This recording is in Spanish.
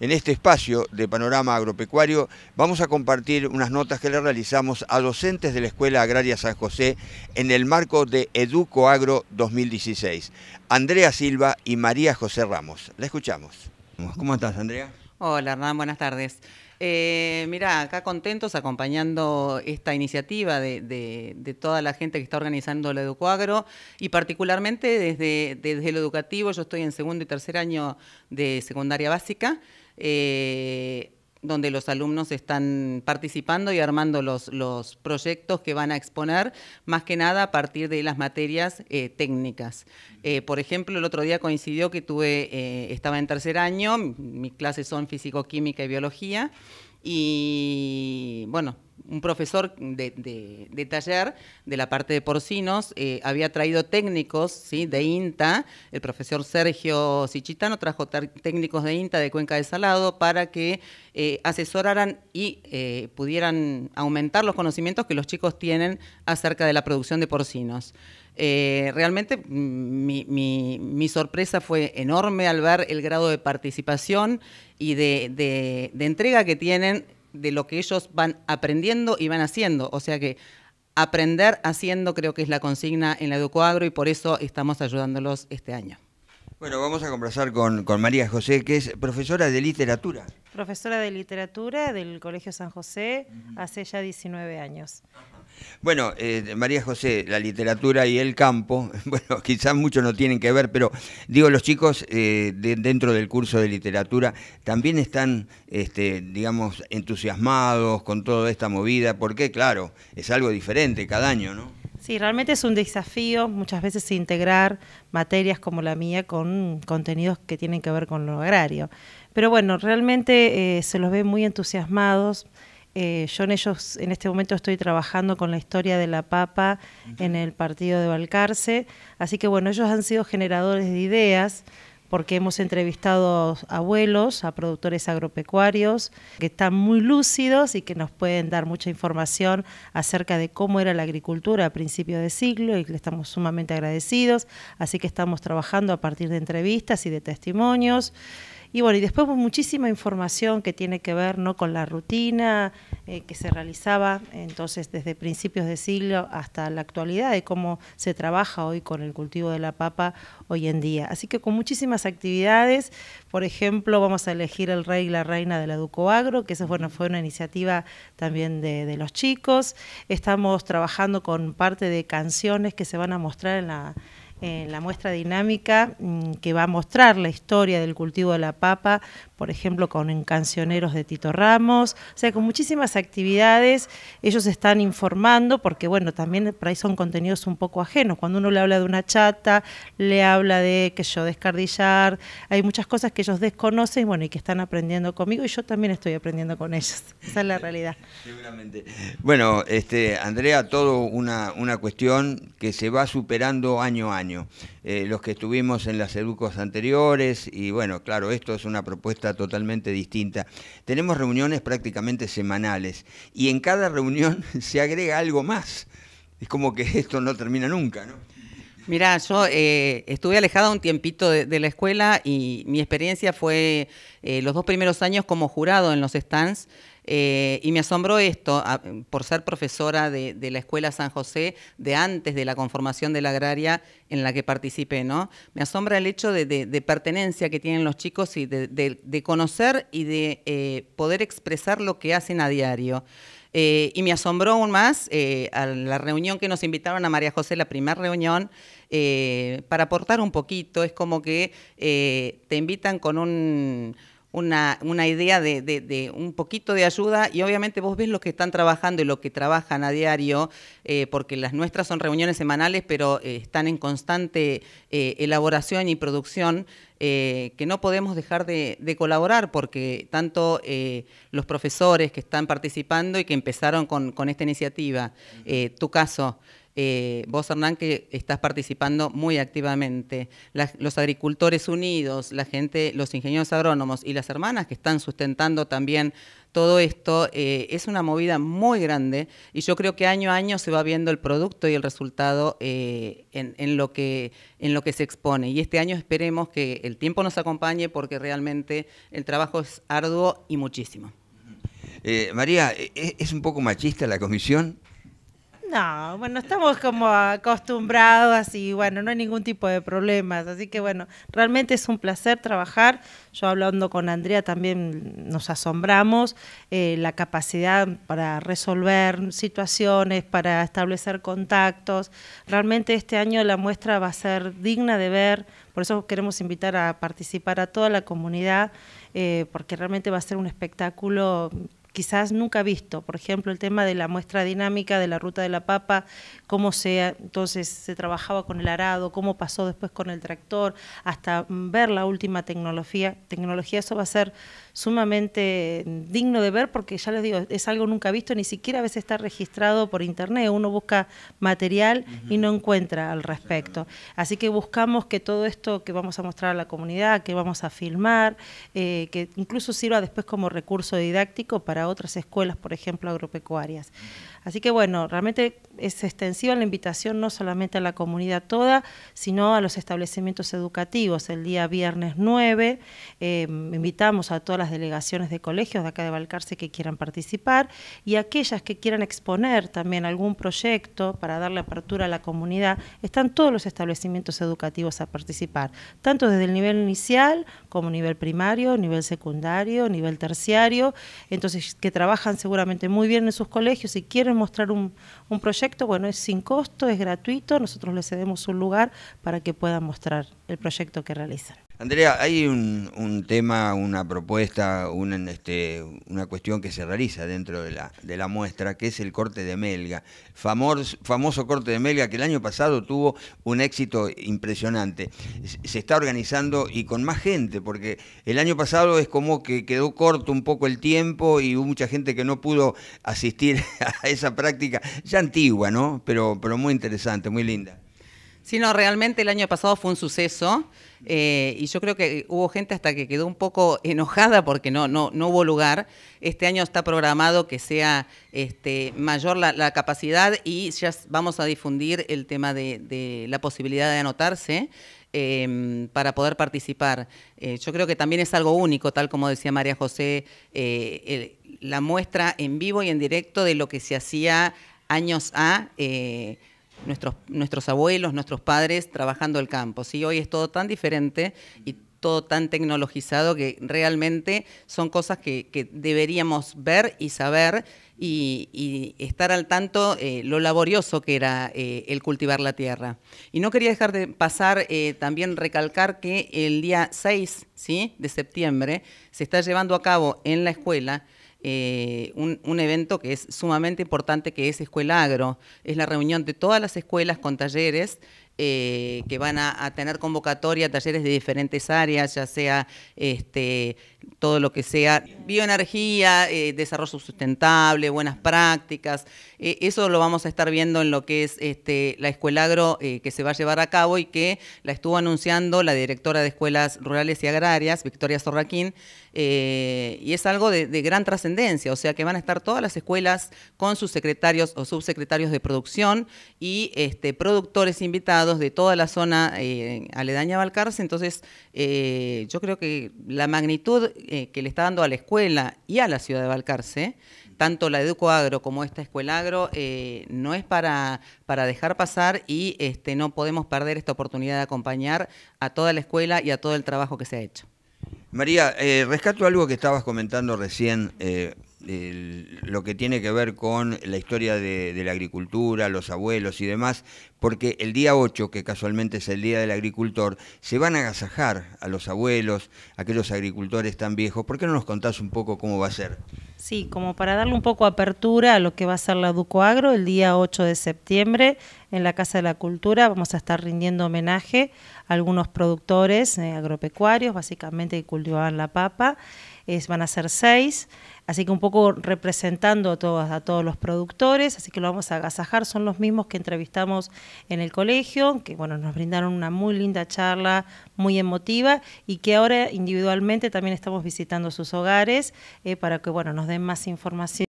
En este espacio de Panorama Agropecuario vamos a compartir unas notas que le realizamos a docentes de la Escuela Agraria San José en el marco de Educo Agro 2016. Andrea Silva y María José Ramos. La escuchamos. ¿Cómo estás, Andrea? Hola, Hernán, buenas tardes. Eh, mira, acá contentos acompañando esta iniciativa de, toda la gente que está organizando Educo Agro y particularmente desde, desde lo educativo, yo estoy en segundo y tercer año de secundaria básica eh, donde los alumnos están participando y armando los, los, proyectos que van a exponer, más que nada a partir de las materias eh, técnicas. Eh, por ejemplo, el otro día coincidió que tuve, estaba en tercer año, mis clases son físico-química y biología, y bueno, un profesor de, taller de la parte de porcinos eh, había traído técnicos ¿sí? de INTA, el profesor Sergio Sichitano trajo técnicos de INTA de Cuenca de Salado para que eh, asesoraran y eh, pudieran aumentar los conocimientos que los chicos tienen acerca de la producción de porcinos. realmente mm, mi, sorpresa fue enorme al ver el grado de participación y de entrega que tienen de lo que ellos van aprendiendo y van haciendo. O sea que aprender haciendo creo que es la consigna en la Educuadro y por eso estamos ayudándolos este año. Bueno, vamos a conversar con, con, María José, que es profesora de literatura. Profesora de literatura del Colegio San José hace ya 19 años. Bueno, eh, María José, la literatura y el campo, bueno, quizás muchos no tienen que ver, pero digo, los chicos eh, dentro del curso de literatura también están, este, digamos, entusiasmados con toda esta movida, porque claro, es algo diferente cada año, ¿no? Sí, realmente es un desafío muchas veces integrar materias como la mía con contenidos que tienen que ver con lo agrario. Pero bueno, realmente eh, se los ve muy entusiasmados eh, yo en ellos, en este momento estoy trabajando con la historia de la papa en el partido de Valcarce. así que bueno, ellos han sido generadores de ideas porque hemos entrevistado a abuelos, a productores agropecuarios, que están muy lúcidos y que nos pueden dar mucha información acerca de cómo era la agricultura a principios de siglo y le estamos sumamente agradecidos. Así que estamos trabajando a partir de entrevistas y de testimonios. Y bueno, y después muchísima información que tiene que ver ¿no? con la rutina eh, que se realizaba entonces desde principios de siglo hasta la actualidad de cómo se trabaja hoy con el cultivo de la papa hoy en día. Así que con muchísimas actividades, por ejemplo, vamos a elegir el rey y la reina de la Ducoagro, que eso bueno, fue una iniciativa también de los chicos. Estamos trabajando con parte de canciones que se van a mostrar en la en la muestra dinámica mm, que va a mostrar la historia del cultivo de la papa por ejemplo, con cancioneros de Tito Ramos, o sea, con muchísimas actividades. Ellos están informando, porque bueno, también por ahí son contenidos un poco ajenos. Cuando uno le habla de una chata, le habla de que yo descardillar, hay muchas cosas que ellos desconocen, bueno, y que están aprendiendo conmigo, y yo también estoy aprendiendo con ellos. Esa es la realidad. Seguramente. Bueno, este, Andrea, todo una, una cuestión que se va superando año a año. Eh, los que estuvimos en las EDUCOS anteriores y bueno, claro, esto es una propuesta totalmente distinta. Tenemos reuniones prácticamente semanales y en cada reunión se agrega algo más. Es como que esto no termina nunca, ¿no? Mira, yo eh, estuve alejada un tiempito de, la escuela y mi experiencia fue eh, los dos primeros años como jurado en los stands. Eh, y me asombró esto, por ser profesora de, la Escuela San José, de antes de la conformación de la agraria en la que participé, ¿no? Me asombra el hecho de, pertenencia que tienen los chicos y de, conocer y de eh, poder expresar lo que hacen a diario. Eh, y me asombró aún más a la reunión que nos invitaron a María José, la primera reunión, para aportar un poquito. Es como que te invitan con un, una, idea de, un poquito de ayuda y obviamente vos ves los que están trabajando y lo que trabajan a diario, eh, porque las nuestras son reuniones semanales, pero eh, están en constante eh, elaboración y producción, que no podemos dejar de, colaborar, porque tanto los profesores que están participando y que empezaron con esta iniciativa, tu caso, eh, vos Hernán que estás participando muy activamente, los agricultores unidos, la gente, los ingenieros agrónomos y las hermanas que están sustentando también todo esto, eh, es una movida muy grande y yo creo que año a año se va viendo el producto y el resultado eh, en, lo que, en lo que se expone. Y este año esperemos que el tiempo nos acompañe porque realmente el trabajo es arduo y muchísimo. María, ¿e-, ¿es, un poco machista la comisión? No, bueno, estamos como acostumbrados y bueno, no hay ningún tipo de problemas. Así que bueno, realmente es un placer trabajar. Yo hablando con Andrea también nos asombramos eh, la capacidad para resolver situaciones, para establecer contactos. Realmente este año la muestra va a ser digna de ver. Por eso queremos invitar a participar a toda la comunidad, eh, porque realmente va a ser un espectáculo quizás nunca visto. Por ejemplo, el tema de la muestra dinámica de la ruta de la papa, cómo se, entonces se trabajaba con el arado, cómo pasó después con el tractor, hasta ver la última tecnología. Tecnología, eso va a ser sumamente digno de ver porque ya les digo, es algo nunca visto, ni siquiera a veces está registrado por internet. Uno busca material y no encuentra al respecto. Así que buscamos que todo esto que vamos a mostrar a la comunidad, que vamos a filmar, eh, que incluso sirva después como recurso didáctico para a otras escuelas, por ejemplo, agropecuarias. Así que bueno, realmente es extensiva la invitación no solamente a la comunidad toda, sino a los establecimientos educativos. El día viernes 9 em, invitamos a todas las delegaciones de colegios de acá de Balcarce que quieran participar y aquellas que quieran exponer también algún proyecto para darle apertura a la comunidad, están todos los establecimientos educativos a participar, tanto desde el nivel inicial como nivel primario, nivel secundario, nivel terciario, entonces que trabajan seguramente muy bien en sus colegios y quieren mostrar un, un proyecto, bueno, es sin costo, es gratuito, nosotros les cedemos un lugar para que puedan mostrar el proyecto que realizan. Andrea, hay un, tema, una propuesta, este, una cuestión que se realiza dentro de la, de la muestra, que es el corte de Melga. famoso corte de Melga que el año pasado tuvo un éxito impresionante. Se está organizando y con más gente, porque el año pasado es como que quedó corto un poco el tiempo y hubo mucha gente que no pudo asistir a esa práctica ya antigua, ¿no? pero muy interesante, muy linda. Sí, no, realmente el año pasado fue un suceso eh, y yo creo que hubo gente hasta que quedó un poco enojada porque no, no, no hubo lugar. Este año está programado que sea este, mayor la, capacidad y ya vamos a difundir el tema de, la posibilidad de anotarse. Em, para poder participar. Eh, yo creo que también es algo único, tal como decía María José, eh, la muestra en vivo y en directo de lo que se hacía años a nuestros, abuelos, nuestros padres trabajando el campo. Hoy es todo tan diferente y todo tan tecnologizado que realmente son cosas que, deberíamos ver y saber y, estar al tanto eh, lo laborioso que era eh, el cultivar la tierra. Y no quería dejar de pasar eh, también recalcar que el día 6 ¿sí? de septiembre se está llevando a cabo en la escuela eh, un, evento que es sumamente importante, que es Escuela Agro. Es la reunión de todas las escuelas con talleres eh, que van a, tener convocatoria, talleres de diferentes áreas, ya sea este, todo lo que sea bioenergía, eh, desarrollo sustentable, buenas prácticas. Eh, eso lo vamos a estar viendo en lo que es este, la Escuela Agro que se va a llevar a cabo y que la estuvo anunciando la directora de Escuelas Rurales y Agrarias, Victoria Zorraquín, y es algo de, de gran trascendencia, o sea que van a estar todas las escuelas con sus secretarios o subsecretarios de producción y este, productores invitados de toda la zona eh, aledaña a Valcarce, entonces eh, yo creo que la magnitud eh, que le está dando a la escuela y a la ciudad de Valcarce, tanto la Educo Agro como esta Escuela Agro, no es para, para dejar pasar y este, no podemos perder esta oportunidad de acompañar a toda la escuela y a todo el trabajo que se ha hecho. María, rescato algo que estabas comentando recién lo que tiene que ver con la historia de, la agricultura, los abuelos y demás, porque el día 8, que casualmente es el Día del Agricultor, se van a agasajar a los abuelos, a aquellos agricultores tan viejos. ¿Por qué no nos contás un poco cómo va a ser? Sí, como para darle un poco apertura a lo que va a ser la Ducoagro el día 8 de septiembre en la Casa de la Cultura vamos a estar rindiendo homenaje a algunos productores eh, agropecuarios, básicamente que cultivaban la papa van a ser seis, así que un poco representando a todos, a todos los productores, así que lo vamos a agasajar, son los mismos que entrevistamos en el colegio, que bueno, nos brindaron una muy linda charla, muy emotiva, y que ahora individualmente también estamos visitando sus hogares eh, para que bueno, nos den más información.